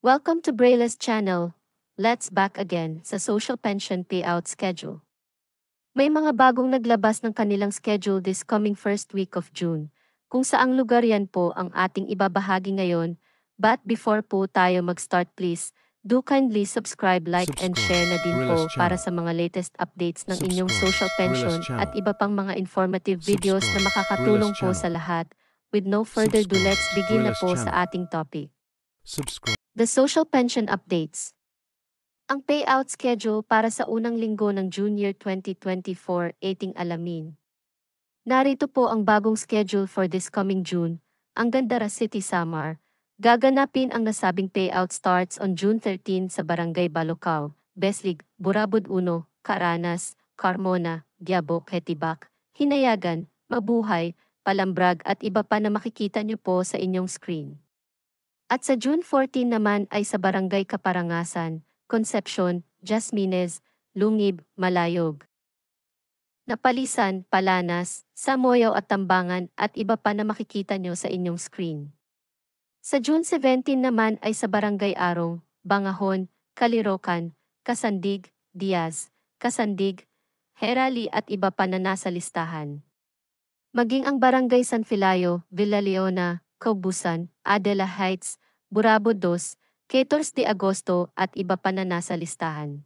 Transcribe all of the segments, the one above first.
Welcome to Braille's channel. Let's back again sa social pension payout schedule. May mga bagong naglabas ng kanilang schedule this coming first week of June. Kung saang lugar yan po ang ating ibabahagi ngayon, but before po tayo mag-start please, do kindly subscribe, like, subscribe. and share na din Braille's po channel. para sa mga latest updates ng subscribe. inyong social pension at iba pang mga informative videos na makakatulong Braille's po channel. sa lahat. With no further subscribe. do, let's begin Braille's na po channel. sa ating topic subscribe. The Social Pension Updates Ang payout schedule para sa unang linggo ng June year 2024 ating alamin. Narito po ang bagong schedule for this coming June, ang Gandara City Samar. Gaganapin ang nasabing payout starts on June 13 sa Barangay Balocao, Beslig, Burabud Uno, Caranas, Carmona, Diabo, Hetibak, Hinayagan, Mabuhay, Palambrag at iba pa na makikita niyo po sa inyong screen. At sa June 14 naman ay sa Barangay Kaparangasan, Concepcion, Jasmines, Lungib, Malayog. Napalisan, Palanas, Samoyaw at Tambangan at iba pa na makikita nyo sa inyong screen. Sa June 17 naman ay sa Barangay Arong, Bangahon, Kalirokan, Kasandig, Diaz, Kasandig, Herali at iba pa na nasa listahan. Maging ang Barangay San Filayo, Villa Leona, Kaubusan, Adela Heights, Burabo dos, Cators de Agosto at iba pa na nasa listahan.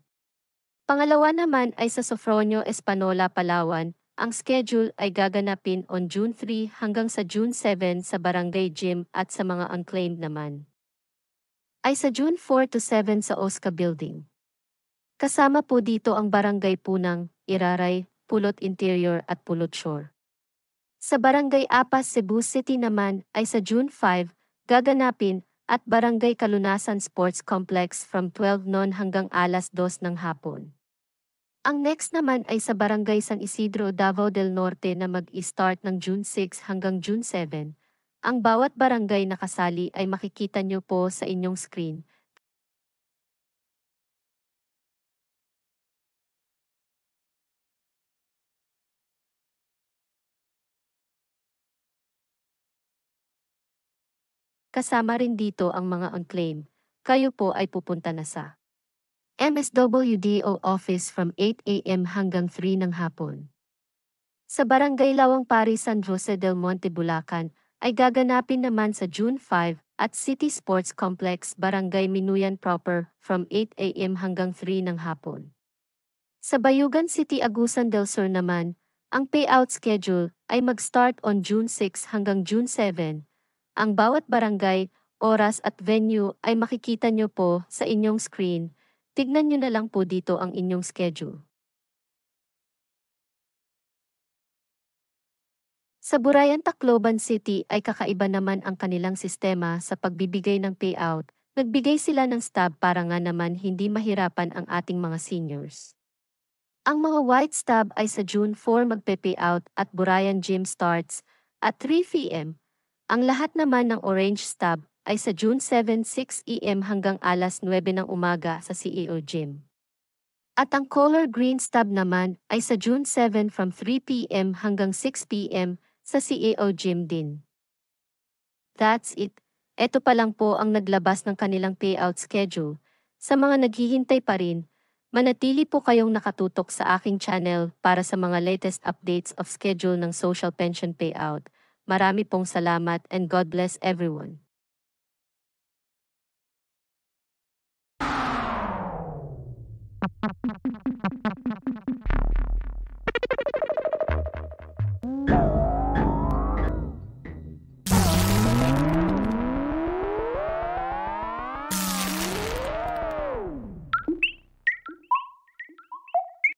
Pangalawa naman ay sa Sofronio Espanola, Palawan, ang schedule ay gaganapin on June 3 hanggang sa June 7 sa Barangay Gym at sa mga unclaimed naman. Ay sa June 4 to 7 sa Osca Building. Kasama po dito ang Barangay Punang, Iraray, Pulot Interior at Pulot Shore. Sa Barangay Apas, Cebu City naman ay sa June 5, gaganapin at Barangay Kalunasan Sports Complex from 12 noon hanggang alas 2 ng hapon. Ang next naman ay sa Barangay San Isidro, Davao del Norte na mag-start ng June 6 hanggang June 7. Ang bawat barangay na kasali ay makikita nyo po sa inyong screen Kasama rin dito ang mga unclaimed. Kayo po ay pupunta na sa MSWDO office from 8 a.m. hanggang 3 ng hapon. Sa Barangay Lawang Pari San Jose del Monte Bulacan ay gaganapin naman sa June 5 at City Sports Complex Barangay Minuyan proper from 8 a.m. hanggang 3 ng hapon. Sa Bayugan City Agusan del Sur naman, ang payout schedule ay mag-start on June 6 hanggang June 7 ang bawat barangay, oras at venue ay makikita nyo po sa inyong screen. Tignan nyo na lang po dito ang inyong schedule. Sa Burayan Tacloban City ay kakaiba naman ang kanilang sistema sa pagbibigay ng payout. Nagbigay sila ng stab para nga naman hindi mahirapan ang ating mga seniors. Ang mga white stab ay sa June 4 magpe-payout at Burayan Gym starts at 3 p.m. Ang lahat naman ng Orange Stab ay sa June 7, 6am hanggang alas 9 ng umaga sa CEO Gym. At ang Color Green Stab naman ay sa June 7 from 3pm hanggang 6pm sa CEO Gym din. That's it. Ito pa lang po ang naglabas ng kanilang payout schedule. Sa mga naghihintay pa rin, Manatili po kayong nakatutok sa aking channel para sa mga latest updates of schedule ng social pension payout. Marami pong salamat and God bless everyone.